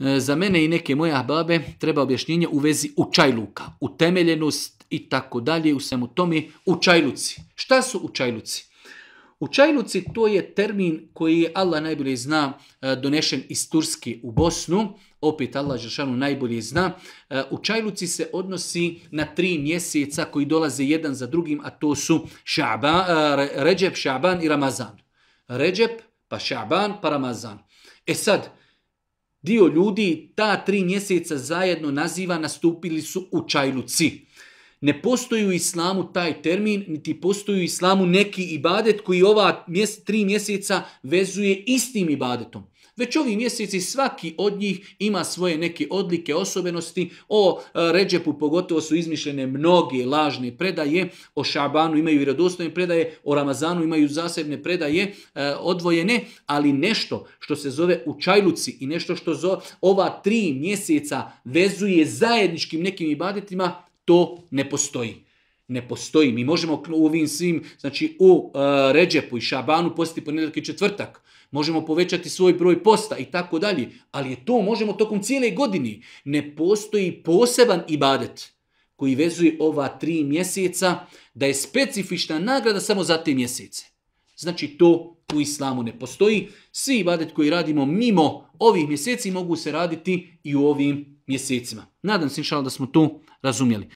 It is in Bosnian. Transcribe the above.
E, za mene i neke moje ahbabe treba objašnjenje u vezi u čajluka, utemeljenost i tako dalje u svemu tome u čajluci. Šta su u čajluci? U čajluci to je termin koji je Allah najbolje zna e, donešen iz Turske u Bosnu. Opet Allah Žešanu najbolje zna. E, u čajluci se odnosi na tri mjeseca koji dolaze jedan za drugim, a to su šaban, Ređep, Šaban i Ramazan. Ređep, pa Šaban, pa Ramazan. E sad, dio ljudi ta tri mjeseca zajedno naziva nastupili su u čajluci. Ne postoji u islamu taj termin, niti postoji u islamu neki ibadet koji ova mjes, tri mjeseca vezuje istim ibadetom. Već ovi mjeseci svaki od njih ima svoje neke odlike, osobenosti. O e, Ređepu pogotovo su izmišljene mnoge lažne predaje. O Šabanu imaju i radostne predaje. O Ramazanu imaju zasebne predaje e, odvojene. Ali nešto što se zove učajluci i nešto što zove ova tri mjeseca vezuje zajedničkim nekim ibadetima, To ne postoji. Ne postoji. Mi možemo u ovim svim, znači u uh, Ređepu i Šabanu postiti ponedeljak i četvrtak. Možemo povećati svoj broj posta i tako dalje. Ali je to možemo tokom cijele godine. Ne postoji poseban ibadet koji vezuje ova tri mjeseca da je specifična nagrada samo za te mjesece. Znači to u islamu ne postoji. Svi ibadet koji radimo mimo ovih mjeseci mogu se raditi i u ovim mjesecima. Nadam se inšala da smo to razumjeli.